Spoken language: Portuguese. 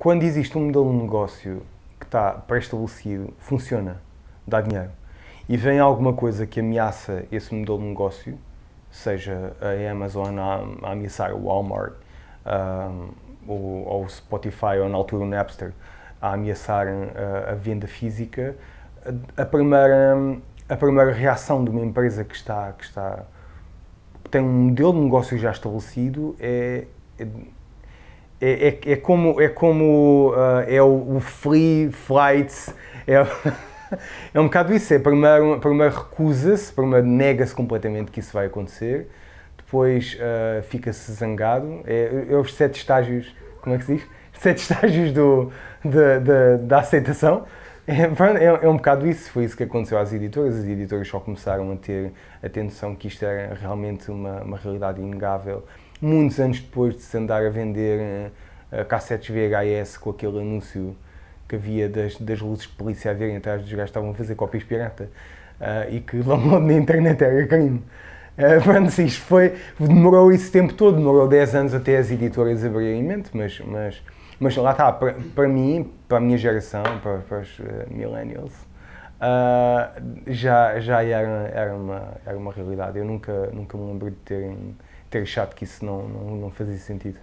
quando existe um modelo de negócio que está pré-estabelecido, funciona, dá dinheiro, e vem alguma coisa que ameaça esse modelo de negócio, seja a Amazon a, ameaçar o Walmart, um, ou, o Spotify, ou na altura o Napster, a ameaçar a, a venda física, a, a, primeira, a primeira reação de uma empresa que está, que está tem um modelo de negócio já estabelecido é, é é, é, é, como, é, como uh, é o, o, free flight, é, é um bocado isso, é primeiro, primeiro recusa-se, primeiro nega-se completamente que isso vai acontecer, depois uh, fica-se zangado, é, é os sete estágios, como é que se diz? Sete estágios do, da, da aceitação, é, é, é, um bocado isso, foi isso que aconteceu às editoras. As editoras só começaram a ter atenção que isto era realmente uma, uma realidade inegável. Muitos anos depois de se andar a vender uh, cassetes VHS com aquele anúncio que havia das, das luzes de polícia a verem atrás dos gajos que estavam a fazer cópias pirata uh, e que download na internet era crime. Uh, eh, pronto, isto foi, demorou esse tempo todo, demorou 10 anos até as editoras abrirem mente, mas, mas mas lá está, para, mim, para a minha geração, para, para os eh, millennials, uh, já, já era, era, uma, era uma realidade. Eu nunca, nunca me lembro de ter, ter achado que isso não, não, não fazia sentido.